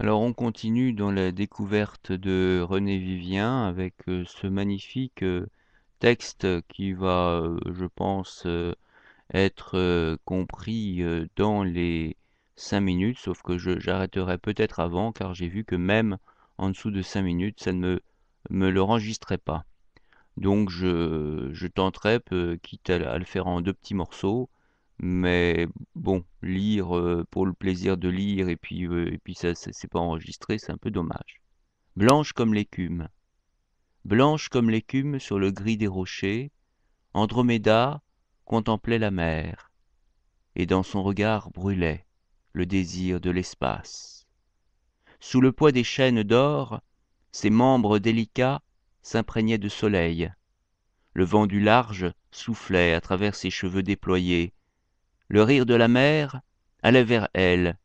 Alors on continue dans la découverte de René Vivien avec euh, ce magnifique euh, texte qui va, euh, je pense, être compris dans les 5 minutes, sauf que j'arrêterai peut-être avant car j'ai vu que même en dessous de 5 minutes, ça ne me, le enregistrait pas. Donc je, tenterai, quitte à le faire en deux petits morceaux, mais bon, lire euh, pour le plaisir de lire et puis, euh, et puis ça, c'est pas enregistré, c'est un peu dommage. Blanche comme l'écume. Blanche comme l'écume sur le gris des rochers, Andromeda contemplait la mer, et dans son regard brûlait le désir de l'espace. Sous le poids des chaînes d'or, ses membres délicats s'imprégnaient de soleil. Le vent du large soufflait à travers ses cheveux déployés, le rire de la mer allait vers elle,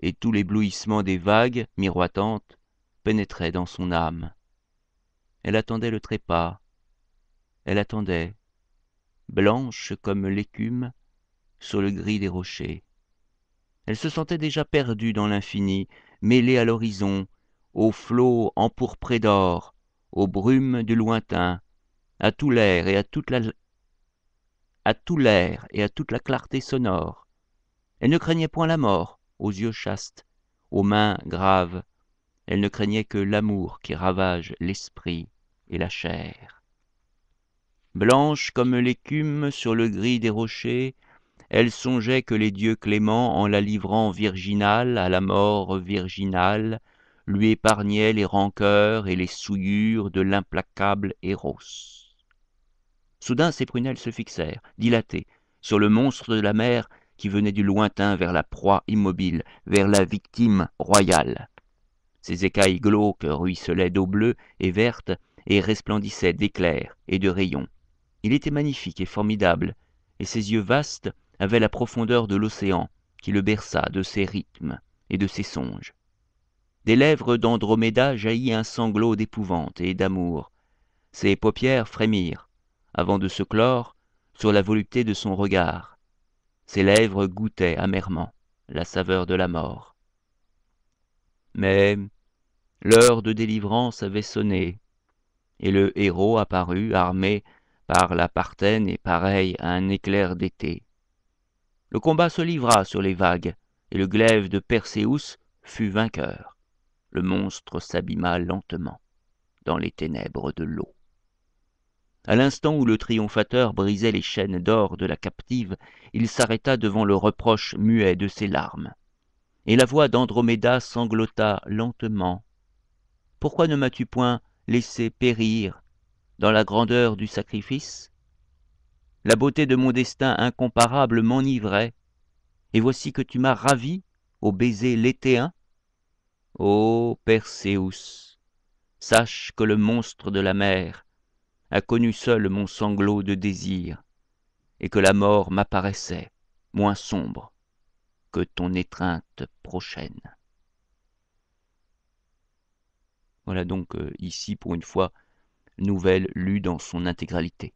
et tout l'éblouissement des vagues miroitantes pénétrait dans son âme. Elle attendait le trépas, elle attendait, blanche comme l'écume, sur le gris des rochers. Elle se sentait déjà perdue dans l'infini, mêlée à l'horizon, aux flots empourprés d'or, aux brumes du lointain, à tout l'air et à toute la à tout l'air et à toute la clarté sonore. Elle ne craignait point la mort, aux yeux chastes, aux mains graves. Elle ne craignait que l'amour qui ravage l'esprit et la chair. Blanche comme l'écume sur le gris des rochers, elle songeait que les dieux cléments, en la livrant virginale à la mort virginale, lui épargnaient les rancœurs et les souillures de l'implacable Héros. Soudain ses prunelles se fixèrent, dilatées, sur le monstre de la mer qui venait du lointain vers la proie immobile, vers la victime royale. Ses écailles glauques ruisselaient d'eau bleue et verte et resplendissaient d'éclairs et de rayons. Il était magnifique et formidable, et ses yeux vastes avaient la profondeur de l'océan qui le berça de ses rythmes et de ses songes. Des lèvres d'Androméda jaillit un sanglot d'épouvante et d'amour. Ses paupières frémirent, avant de se clore sur la volupté de son regard. Ses lèvres goûtaient amèrement la saveur de la mort. Mais l'heure de délivrance avait sonné, et le héros apparut armé par la partaine et pareil à un éclair d'été. Le combat se livra sur les vagues, et le glaive de Perséus fut vainqueur. Le monstre s'abîma lentement dans les ténèbres de l'eau. À l'instant où le triomphateur brisait les chaînes d'or de la captive, il s'arrêta devant le reproche muet de ses larmes. Et la voix d'Androméda sanglota lentement. Pourquoi ne m'as-tu point laissé périr dans la grandeur du sacrifice La beauté de mon destin incomparable m'enivrait, et voici que tu m'as ravi au baiser léthéen Ô Perséus, sache que le monstre de la mer a connu seul mon sanglot de désir, et que la mort m'apparaissait, moins sombre, que ton étreinte prochaine. Voilà donc euh, ici pour une fois nouvelle lue dans son intégralité.